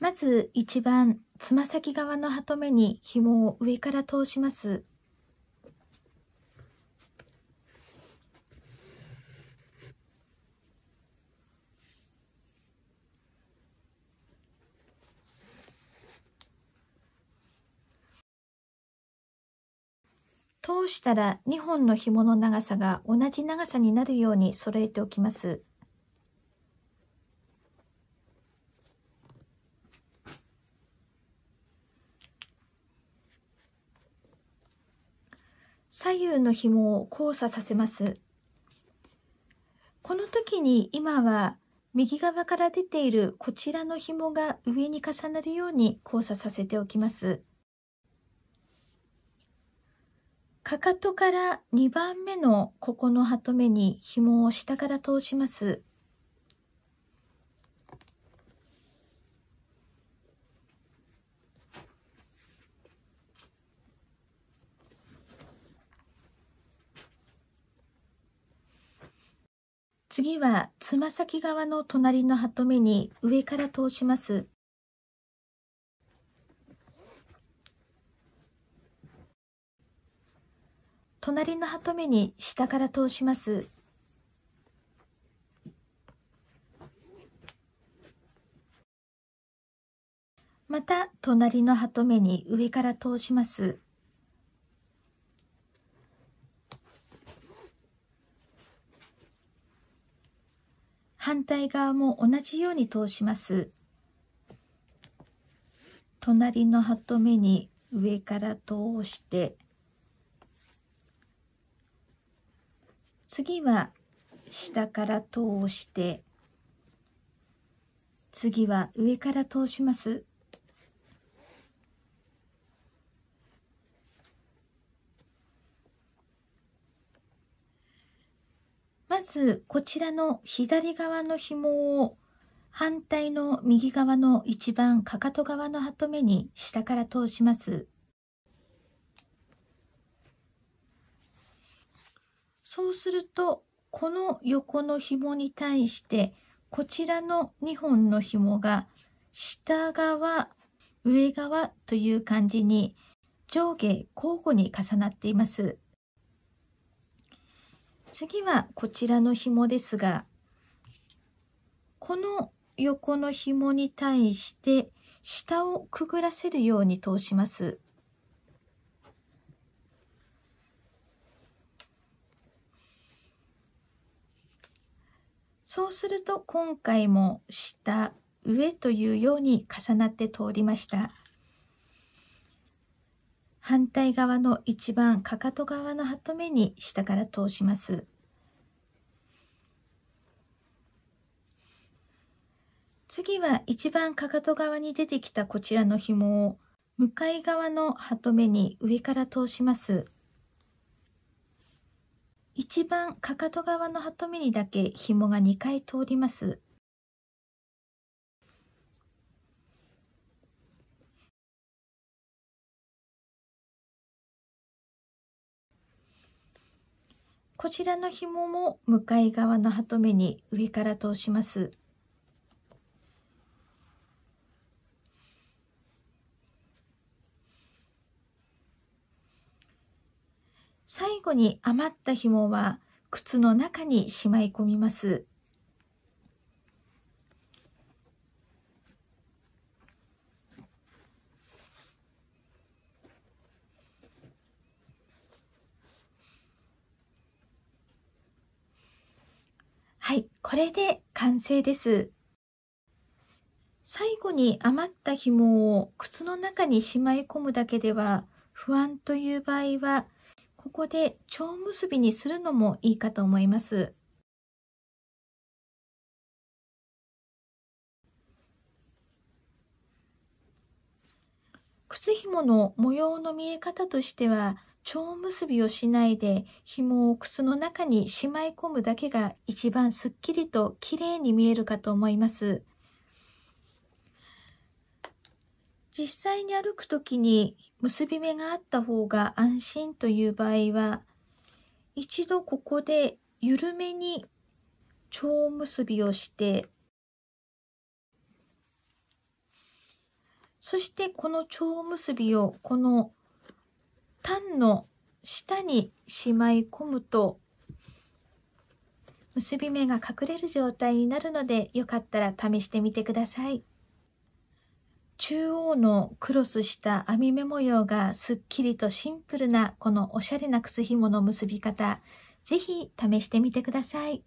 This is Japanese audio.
まず一番つま先側のハトメに紐を上から通します。通したら2本の紐の長さが同じ長さになるように揃えておきます。左右の紐を交差させます。この時に今は右側から出ているこちらの紐が上に重なるように交差させておきます。かかとから2番目のここのハト目に紐を下から通します。次はつま先側の隣のハト目に上から通します。隣のハト目に下から通します。また隣のハト目に上から通します。反対側も同じように通します隣のハト目に上から通して次は下から通して次は上から通しますまずこちらの左側の紐を反対の右側の一番かかと側のハト目に下から通しますそうするとこの横の紐に対してこちらの2本の紐が下側上側という感じに上下交互に重なっています。次はこちらの紐ですが、この横の紐に対して下をくぐらせるように通します。そうすると今回も下上というように重なって通りました。反対側の一番かかと側のハト目に下から通します。次は一番かかと側に出てきたこちらの紐を向かい側のハト目に上から通します。一番かかと側のハト目にだけ紐が2回通ります。こちらの紐も向かい側のハトメに上から通します。最後に余った紐は靴の中にしまい込みます。はい、これで完成です。最後に余った紐を靴の中にしまい込むだけでは不安という場合は、ここで蝶結びにするのもいいかと思います。靴紐の模様の見え方としては蝶結びをしないで紐を靴の中にしまい込むだけが一番すっきりと綺麗に見えるかと思います。実際に歩くときに結び目があった方が安心という場合は一度ここで緩めに蝶結びをしてそしてこの蝶結びをこの単の下にしまい込むと結び目が隠れる状態になるのでよかったら試してみてください中央のクロスした編み目模様がすっきりとシンプルなこのおしゃれな靴ひもの結び方是非試してみてください。